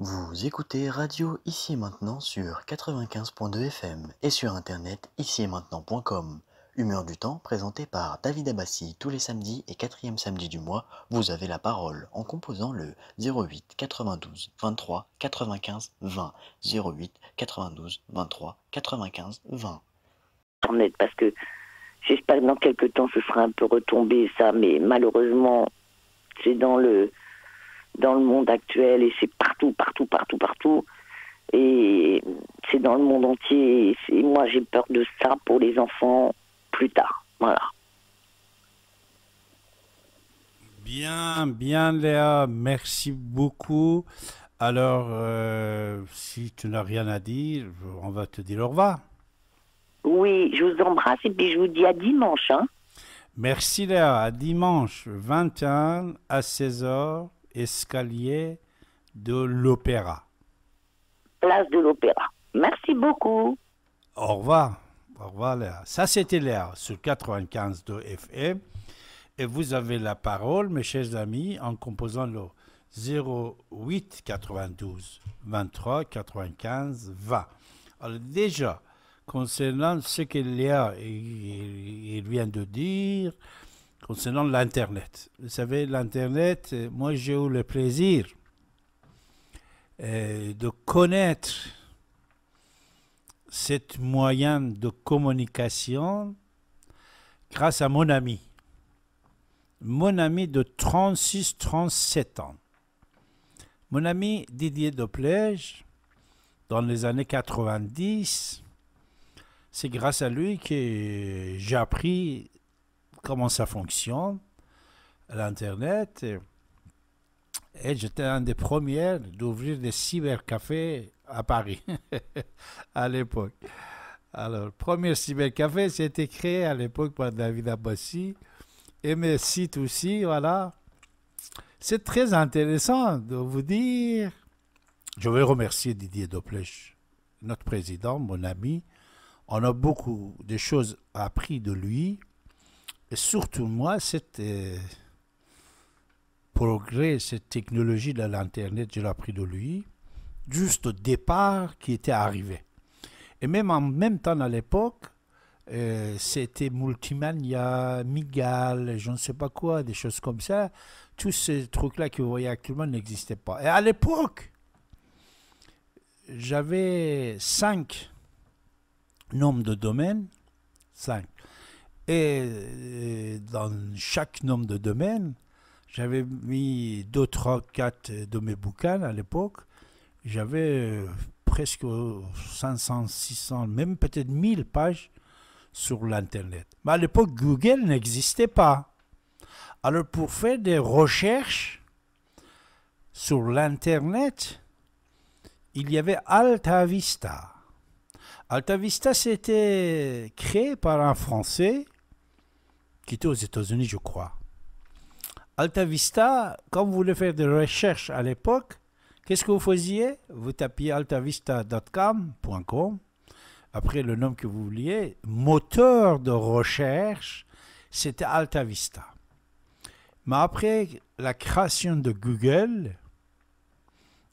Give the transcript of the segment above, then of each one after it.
Vous écoutez Radio Ici et Maintenant sur 95.2 FM et sur internet ici et maintenant.com. Humeur du temps présenté par David Abbassi tous les samedis et quatrième samedi du mois. Vous avez la parole en composant le 08 92 23 95 20 08 92 23 95 20. parce que j'espère que dans quelques temps ce sera un peu retombé ça mais malheureusement c'est dans le dans le monde actuel et c'est partout, partout, partout, partout. Et c'est dans le monde entier. Et moi, j'ai peur de ça pour les enfants plus tard. Voilà. Bien, bien Léa, merci beaucoup. Alors, euh, si tu n'as rien à dire, on va te dire au revoir. Oui, je vous embrasse et puis je vous dis à dimanche. Hein. Merci Léa, à dimanche 21 à 16h escalier de l'Opéra. Place de l'Opéra. Merci beaucoup. Au revoir. Au revoir, Léa. Ça, c'était Léa sur 95 de FM. Et vous avez la parole, mes chers amis, en composant le 08 92 23 95 20. Alors, déjà, concernant ce que Léa il vient de dire, concernant l'Internet. Vous savez, l'Internet, euh, moi j'ai eu le plaisir euh, de connaître cette moyen de communication grâce à mon ami. Mon ami de 36-37 ans. Mon ami Didier Doplège, dans les années 90, c'est grâce à lui que j'ai appris comment ça fonctionne, l'Internet. Et, j'étais un des premiers d'ouvrir des cybercafés à Paris, à l'époque. Alors, le premier cybercafé, c'était créé à l'époque par David Abbassi. Et mes sites aussi, voilà. C'est très intéressant de vous dire. Je veux remercier Didier Doplech, notre président, mon ami. On a beaucoup de choses appris de lui. Et surtout, moi, cet euh, progrès, cette technologie de l'Internet, je l'ai appris de lui, juste au départ qui était arrivé. Et même en même temps, à l'époque, euh, c'était Multimania, Migal, je ne sais pas quoi, des choses comme ça. Tous ces trucs-là que vous voyez actuellement n'existaient pas. Et à l'époque, j'avais cinq nombres de domaines, cinq. Et dans chaque nombre de domaines, j'avais mis deux, trois, quatre de mes bouquins à l'époque. J'avais euh, presque 500, 600, même peut-être 1000 pages sur l'Internet. Mais à l'époque, Google n'existait pas. Alors pour faire des recherches sur l'Internet, il y avait AltaVista. AltaVista, c'était créé par un Français qui était aux États-Unis, je crois. Alta Vista, quand vous voulez faire des recherches à l'époque, qu'est-ce que vous faisiez Vous tapiez altavista.com.com après le nom que vous vouliez, moteur de recherche, c'était Alta Vista. Mais après la création de Google,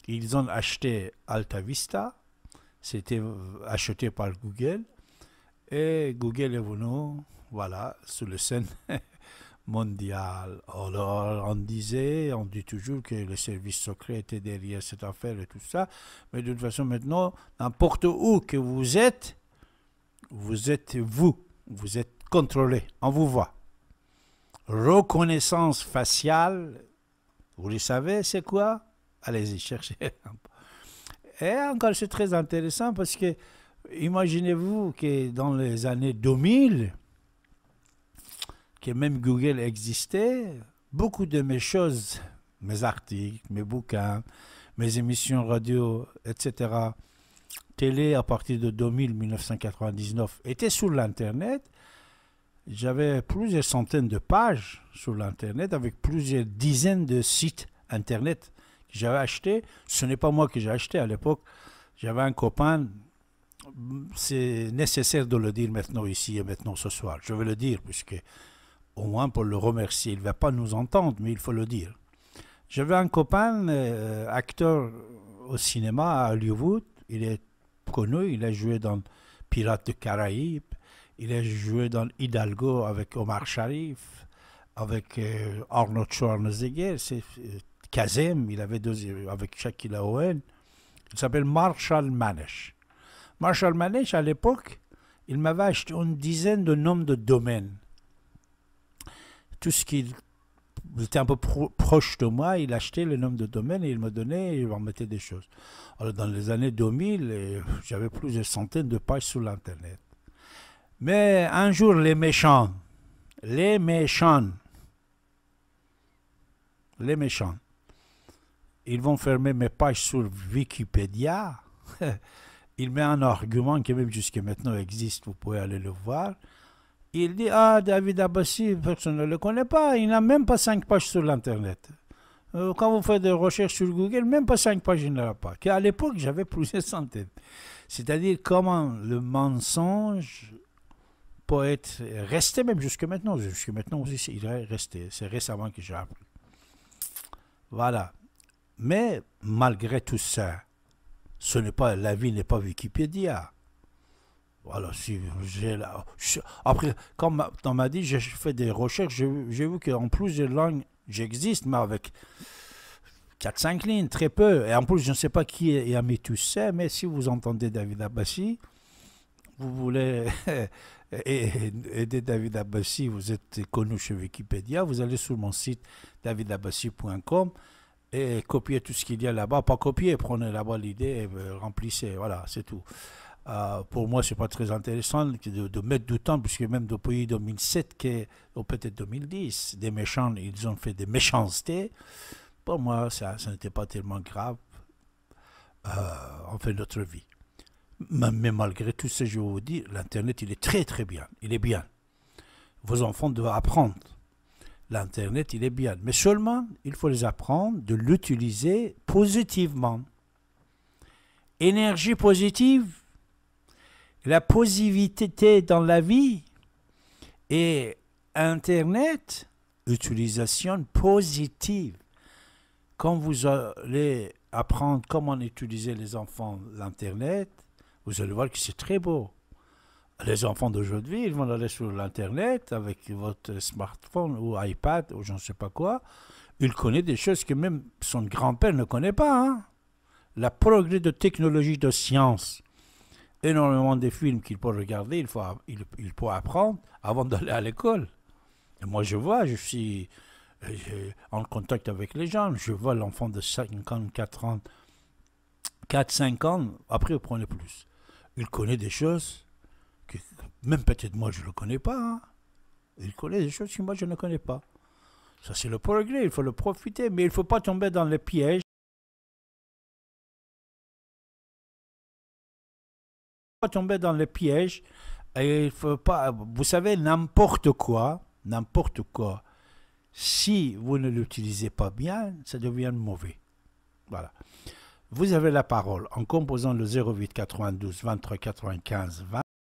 ils ont acheté Alta Vista, c'était acheté par Google, et Google est venu, voilà, sur le scène mondiale. Alors, on disait, on dit toujours que le service secret était derrière cette affaire et tout ça, mais de toute façon, maintenant, n'importe où que vous êtes, vous êtes vous, vous êtes contrôlé, on vous voit. Reconnaissance faciale, vous le savez, c'est quoi Allez-y, cherchez. Et encore, c'est très intéressant parce que Imaginez-vous que dans les années 2000, que même Google existait, beaucoup de mes choses, mes articles, mes bouquins, mes émissions radio, etc., télé à partir de 2000, 1999, étaient sur l'Internet. J'avais plusieurs centaines de pages sur l'Internet avec plusieurs dizaines de sites Internet que j'avais achetés. Ce n'est pas moi que j'ai acheté à l'époque. J'avais un copain c'est nécessaire de le dire maintenant ici et maintenant ce soir. Je vais le dire puisque au moins pour le remercier, il ne va pas nous entendre, mais il faut le dire. J'avais un copain, euh, acteur au cinéma à Hollywood. Il est connu, il a joué dans Pirates des Caraïbes, il a joué dans Hidalgo avec Omar Sharif, avec euh, Arnold Schwarzenegger, c'est euh, Kazem, il avait deux avec Shaquille Owen. Il s'appelle Marshall Manesh. Marshall Manesh, à l'époque, il m'avait acheté une dizaine de noms de domaines. Tout ce qui était un peu proche de moi, il achetait les noms de domaines et il me donnait il m'en mettait des choses. Alors dans les années 2000, euh, j'avais plus de centaines de pages sur l'Internet. Mais un jour, les méchants, les méchants, les méchants, ils vont fermer mes pages sur Wikipédia. il met un argument qui même jusqu'à maintenant existe, vous pouvez aller le voir. Il dit, ah, David Abbassi, personne ne le connaît pas, il n'a même pas cinq pages sur l'Internet. Euh, quand vous faites des recherches sur Google, même pas cinq pages, il n'y en a pas. à l'époque, j'avais de centaines. C'est-à-dire comment le mensonge peut être resté même jusque maintenant. Jusque maintenant aussi, il est resté. C'est récemment que j'ai appris. Voilà. Mais malgré tout ça, ce n'est pas, la vie n'est pas Wikipédia. Voilà, si j'ai Après, quand on m'a dit, j'ai fait des recherches, j'ai vu qu'en plus de langues, j'existe, mais avec 4-5 lignes, très peu. Et en plus, je ne sais pas qui est Yami Toussaint, mais si vous entendez David Abbassi, vous voulez aider David Abbassi, vous êtes connu chez Wikipédia, vous allez sur mon site davidabassi.com et copier tout ce qu'il y a là-bas. Pas copier, prenez là-bas l'idée et euh, remplissez. Voilà, c'est tout. Euh, pour moi, c'est pas très intéressant de, mettre du temps, puisque même depuis 2007, ou peut-être 2010, des méchants, ils ont fait des méchancetés. Pour moi, ça, n'était pas tellement grave. Euh, on fait notre vie. Mais, mais malgré tout ce que je vous dis, l'Internet, il est très très bien. Il est bien. Vos enfants doivent apprendre l'Internet, il est bien. Mais seulement, il faut les apprendre de l'utiliser positivement. Énergie positive, la positivité dans la vie et Internet, utilisation positive. Quand vous allez apprendre comment utiliser les enfants l'Internet, vous allez voir que c'est très beau les enfants d'aujourd'hui, ils vont aller sur l'Internet avec votre smartphone ou iPad ou je ne sais pas quoi. Ils connaissent des choses que même son grand-père ne connaît pas. Hein. La progrès de technologie, de science. Énormément de films qu'il peut regarder, il faut, il, peut apprendre avant d'aller à l'école. moi, je vois, je suis euh, en contact avec les gens. Je vois l'enfant de 54 ans, 4-5 ans, après, il le plus. Il connaît des choses même peut-être moi je ne le connais pas. Il hein. connaît des choses que moi je ne connais pas. Ça c'est le progrès, il faut le profiter, mais il ne faut pas tomber dans les pièges. il faut Pas tomber dans les pièges. Et il faut pas, vous savez, n'importe quoi, n'importe quoi, si vous ne l'utilisez pas bien, ça devient mauvais. Voilà. Vous avez la parole en composant le 08 92 23 95 20.